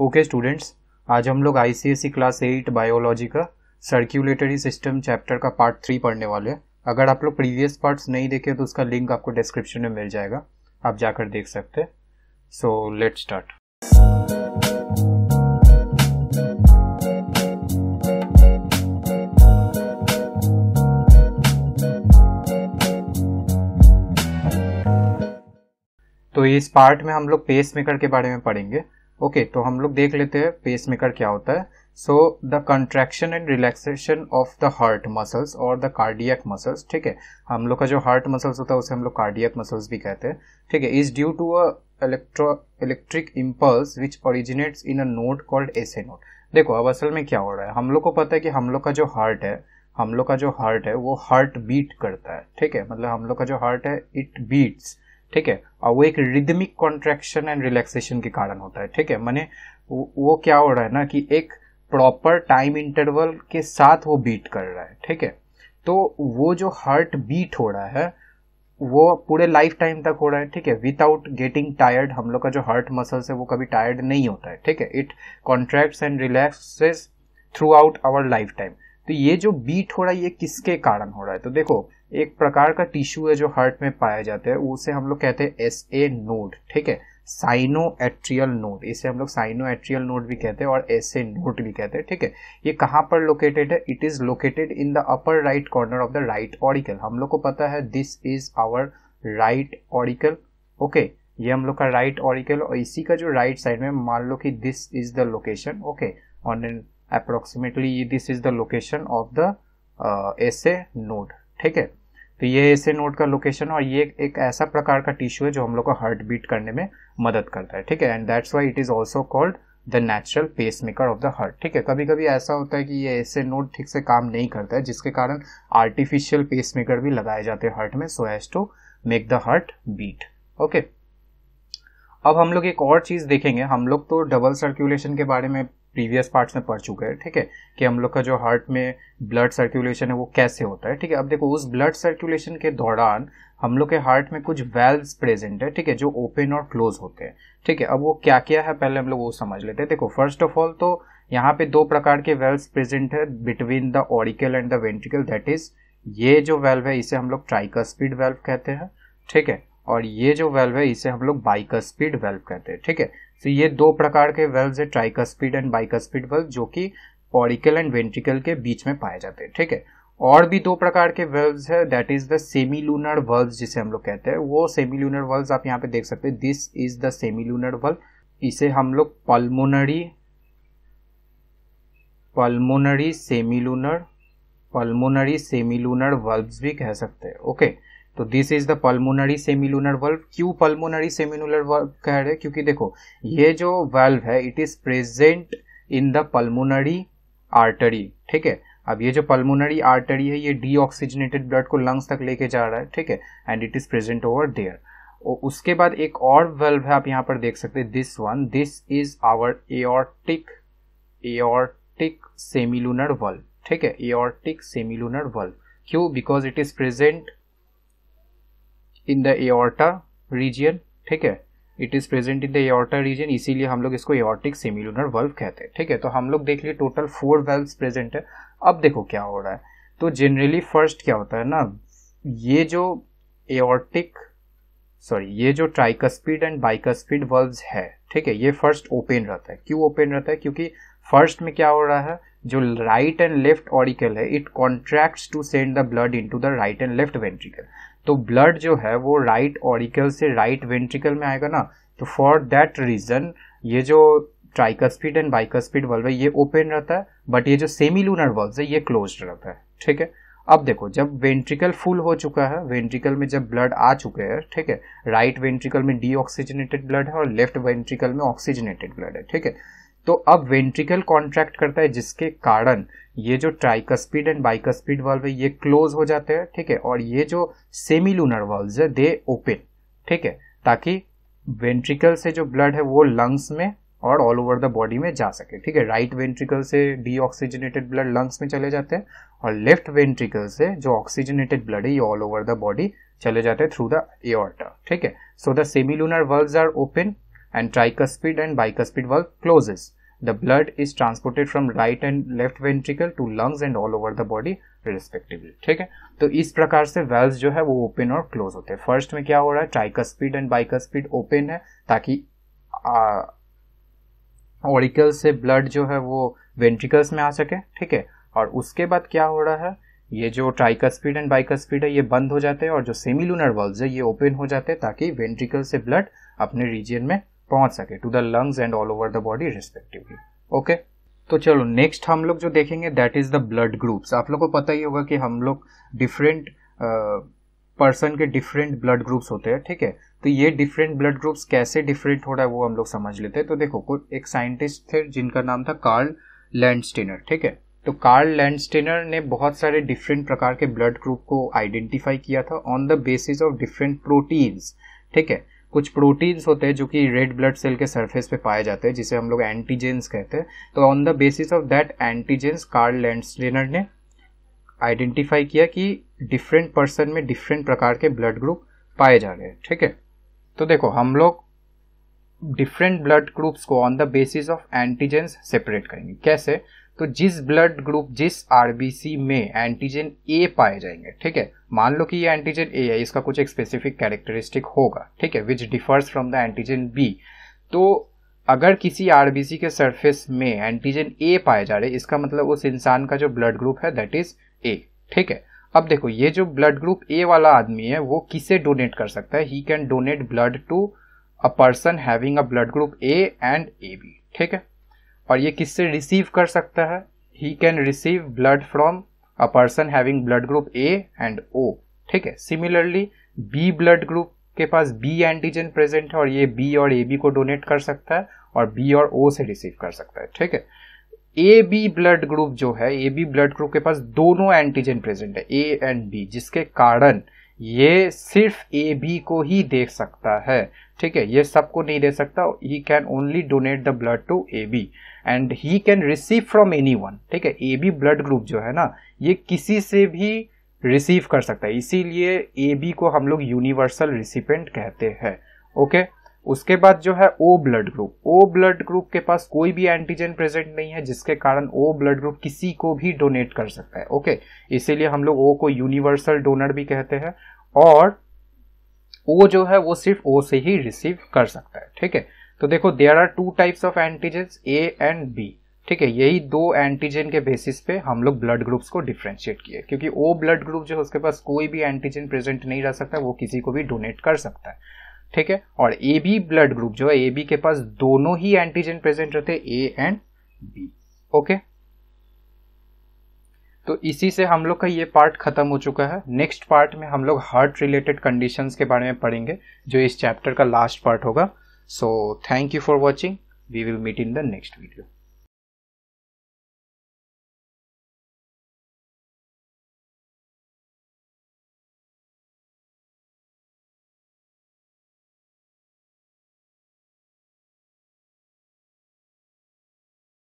Okay students आज हम लोग आईसीएसई क्लास एट बायोलॉजी का सर्क्यूलेटरी सिस्टम चैप्टर का पार्ट थ्री पढ़ने वाले हैं अगर आप लोग प्रीवियस पार्ट्स नहीं देखे तो उसका लिंक आपको डिस्क्रिप्शन में मिल जाएगा आप जाकर देख सकते हैं सो लेट स्टार्ट तो इस पार्ट में हम लोग पेस मेकर के बारे में पढ़ेंगे ओके okay, तो हम लोग देख लेते हैं पेस मेकर क्या होता है so the contraction and relaxation of the heart muscles और द कार्डियक मसल्स ठीक है हम लोग का जो हार्ट मसल्स होता है उसे हम लोग कार्डियक मसल्स भी कहते हैं ठीक है is due to a electro electric impulse which originates in a node called SA node देखो अब असल में क्या हो रहा है हम लोग को पता है कि हम लोग का जो हार्ट है हम लोग का जो हार्ट है वो हार्ट बीट करता है ठीक है मतलब हम लोग का जो हार्ट है इट बीट्स ठीक है और वो एक रिदमिक कॉन्ट्रेक्शन एंड रिलैक्सेशन के कारण होता है ठीक है मैंने वो क्या हो रहा है ना कि एक प्रॉपर टाइम इंटरवल के साथ वो बीट कर रहा है ठीक है तो वो जो हार्ट बीट हो रहा है वो पूरे लाइफ टाइम तक हो रहा है ठीक है विदाउट गेटिंग टायर्ड हम लोग का जो हार्ट मसल्स है वो कभी टायर्ड नहीं होता है ठीक है it contracts and relaxes throughout our lifetime तो ये जो बीट हो रहा है ये किसके कारण हो रहा है तो देखो एक प्रकार का टिश्यू है जो हार्ट में पाया जाता है उसे हम लोग कहते हैं एस ए नोड ठीक है साइनो एट्रियल नोड इसे हम लोग साइनो एट्रियल नोड भी कहते हैं और एस ए नोड भी कहते हैं ठीक है ये कहाँ पर लोकेटेड है it is located in the upper right corner of the right auricle हम लोग को पता है this is our right auricle okay ये हम लोग का राइट right ऑरिकल और इसी का जो राइट right साइड में मान लो कि this is the location okay on an approximately this is the location of the A node ठीक है तो ये ऐसे नोड का लोकेशन और ये एक ऐसा प्रकार का टिश्यू है जो हम लोग को हार्ट बीट करने में मदद करता है ठीक है and that's why it is also called the natural pacemaker of the heart ठीक है कभी कभी ऐसा होता है कि ये ऐसे नोड ठीक से काम नहीं करता है जिसके कारण आर्टिफिशियल पेस मेकर भी लगाए जाते हैं हार्ट में so has to make the heart beat okay अब हम लोग एक और चीज़ देखेंगे हम लोग तो डबल सर्कुलेशन के बारे में प्रीवियस पार्ट्स में पढ़ चुके हैं ठीक है कि हम लोग का जो हार्ट में ब्लड सर्कुलेशन है वो कैसे होता है ठीक है अब देखो उस ब्लड सर्कुलेशन के दौरान हम लोग के हार्ट में कुछ वेल्व्स प्रेजेंट है ठीक है जो ओपन और क्लोज होते हैं ठीक है अब वो क्या क्या है पहले हम लोग वो समझ लेते हैं देखो फर्स्ट ऑफ ऑल तो यहाँ पे दो प्रकार के वेल्व प्रेजेंट है between the auricle and the ventricle that is ये जो वेल्व है इसे हम लोग ट्राइकस्पीड वेल्व कहते हैं ठीक है और ये जो वेल्व है इसे हम लोग बाइकर स्पीड वेल्व कहते हैं ठीक है तो ये दो प्रकार के वेल्व है tricuspid and bicuspid valve जो कि पॉडिकल एंड वेंट्रिकल के बीच में पाए जाते हैं ठीक है और भी दो प्रकार के वेल्व्स है that is the semi lunar valve जिसे हम लोग कहते हैं वो सेमी लूनर वर्ल्व आप यहाँ पे देख सकते हैं this is the semi lunar valve इसे हम लोग pulmonary pulmonary semi lunar pulmonary semi lunar valve भी कह सकते हैं ओके okay? तो this is the pulmonary semilunar valve क्यू पल्मोनरी सेमिलूनर वाल्व कह रहे हैं क्योंकि देखो ये जो वेल्व है it is present in the pulmonary artery ठीक है अब ये जो पल्मोनरी आर्टरी है ये डीऑक्सीजनेटेड ब्लड को लंग्स तक लेके जा रहा है ठीक है and it is present over there उसके बाद एक और वेल्व है आप यहां पर देख सकते हैं this one this is our aortic aortic semilunar valve ठीक है एओर्टिक सेमिलूनर वल्व क्यों because it is present in the aorta region ठीक है it is present in the aorta region इसीलिए हम लोग इसको एortic सेमिलुनर वल्व कहते हैं ठीक है तो हम लोग देख लिए टोटल फोर वेल्व प्रेजेंट है अब देखो क्या हो रहा है तो जनरली फर्स्ट क्या होता है ना ये जो एर्टिक सॉरी ये जो ट्राइकस्पीड एंड बाइकस्पीड वर्ब्स है ठीक है ये फर्स्ट ओपन रहता है क्यों ओपन रहता है क्योंकि फर्स्ट में क्या हो रहा है जो राइट एंड लेफ्ट ऑरिकल है it contract to send the blood into the right and left ventricle तो ब्लड जो है वो राइट ऑरिकल से राइट वेंट्रिकल में आएगा ना तो फॉर दैट रीज़न ये जो ट्राइकस्पिड एंड बाइकस्पिड वल्व है ये ओपन रहता है बट ये जो सेमी लूनर वल्व है ये क्लोज रहता है ठीक है अब देखो जब वेंट्रिकल फुल हो चुका है वेंट्रिकल में जब ब्लड आ चुके हैं ठीक है राइट वेंट्रिकल में डी ब्लड है और लेफ्ट वेंट्रिकल में ऑक्सीजनेटेड ब्लड है ठीक है तो अब वेंट्रिकल कॉन्ट्रैक्ट करता है जिसके कारण ये जो ट्राइकस्पीड एंड बाइकस्पीड वाल्व है ये क्लोज हो जाते हैं ठीक है और ये जो सेमी लूनर वाल्व है दे ओपन ठीक है ताकि वेंट्रिकल से जो ब्लड है वो लंग्स में और ऑल ओवर द बॉडी में जा सके ठीक है राइट वेंट्रिकल से डीऑक्सीजनेटेड ब्लड लंग्स में चले जाते हैं और लेफ्ट वेंट्रिकल से जो ऑक्सीजनेटेड ब्लड है ये ऑल ओवर द बॉडी चले जाते हैं थ्रू द एयरटा ठीक है so the semi lunar valves are open and tricuspid and bicuspid valve closes The blood is transported from right and left ventricle to lungs and all over the body respectively ठीक है तो इस प्रकार से Wales जो है वो open और क्लोज होते हैं फर्स्ट में क्या हो रहा है ट्राइकस्पीड एंड बाइकस्पीड ओपन है ताकि ऑरिकल से ब्लड जो है वो वेंट्रिकल्स में आ सके ठीक है और उसके बाद क्या हो रहा है ये जो ट्राइकस्पीड एंड बाइकस्पीड है ये बंद हो जाते हैं और जो सेमी लूनर वल्व है ये ओपन हो जाते हैं ताकि वेंट्रिकल से ब्लड अपने रीजन में पहुंच सके to the lungs and all over the body respectively okay तो चलो नेक्स्ट हम लोग जो देखेंगे that is the blood groups आप लोग को पता ही होगा कि हम लोग डिफरेंट पर्सन के डिफरेंट ब्लड ग्रुप्स होते हैं ठीक है तो ये डिफरेंट ब्लड ग्रुप्स कैसे डिफरेंट हो रहा है वो हम लोग समझ लेते हैं तो देखो कुछ एक साइंटिस्ट थे जिनका नाम था कार्ल लैंडस्टिनर ठीक है तो कार्ल लैंडस्टिनर ने बहुत सारे डिफरेंट प्रकार के ब्लड ग्रुप को आइडेंटिफाई किया था on the basis of different proteins ठीक है कुछ प्रोटीन्स होते हैं जो कि रेड ब्लड सेल के सरफेस पे पाए जाते हैं जिसे हम लोग एंटीजेंस कहते हैं तो on the basis of that antigens Karl Landsteiner ने आइडेंटिफाई किया कि डिफरेंट पर्सन में डिफरेंट प्रकार के ब्लड ग्रुप पाए जा रहे हैं ठीक है तो देखो हम लोग डिफरेंट ब्लड ग्रुप्स को on the basis of antigens separate करेंगे कैसे तो जिस ब्लड ग्रुप जिस आरबीसी में एंटीजन ए पाए जाएंगे ठीक है मान लो कि ये एंटीजन ए है इसका कुछ एक स्पेसिफिक कैरेक्टरिस्टिक होगा ठीक है which differs from the antigen B तो अगर किसी आरबीसी के सरफेस में एंटीजन ए पाए जा रहे इसका मतलब उस इंसान का जो ब्लड ग्रुप है दैट इज ए ठीक है अब देखो ये जो ब्लड ग्रुप ए वाला आदमी है वो किसे डोनेट कर सकता है he can donate blood to a person having a blood group A and A B ठीक है और ये किससे रिसीव कर सकता है he can receive blood from a person having blood group A and O ठीक है सिमिलरली बी ब्लड ग्रुप के पास बी एंटीजन प्रेजेंट है और ये बी और ए बी को डोनेट कर सकता है और बी और ओ से रिसीव कर सकता है ठीक है ए बी ब्लड ग्रुप जो है ए बी ब्लड ग्रुप के पास दोनों एंटीजन प्रेजेंट है ए एंड बी जिसके कारण ये सिर्फ ए बी को ही देख सकता है ठीक है ये सबको नहीं दे सकता he can only donate the blood to A B and he can receive from any one ठीक है ए बी ब्लड ग्रुप जो है ना ये किसी से भी रिसीव कर सकता है इसीलिए ए बी को हम लोग यूनिवर्सल रिसिपेंट कहते हैं ओके okay? उसके बाद जो है O blood group O blood group के पास कोई भी एंटीजन प्रेजेंट नहीं है जिसके कारण ओ ब्लड ग्रुप किसी को भी डोनेट कर सकता है ओके इसीलिए हम लोग ओ को यूनिवर्सल डोनर भी कहते हैं और ओ जो है वो सिर्फ ओ से ही रिसीव कर सकता है ठीक है तो देखो there are two types of antigen A and B ठीक है यही दो एंटीजन के बेसिस पे हम लोग ब्लड ग्रुप्स को डिफ्रेंशिएट किए क्योंकि ओ ब्लड ग्रुप जो है उसके पास कोई भी एंटीजन प्रेजेंट नहीं रह सकता वो किसी को भी डोनेट कर सकता है ठीक है और ए बी ब्लड ग्रुप जो है ए बी के पास दोनों ही एंटीजन प्रेजेंट रहते हैं ए एंड बी ओके तो इसी से हम लोग का ये पार्ट खत्म हो चुका है नेक्स्ट पार्ट में हम लोग हार्ट रिलेटेड कंडीशंस के बारे में पढ़ेंगे जो इस चैप्टर का लास्ट पार्ट होगा so thank you for watching we will meet in the next video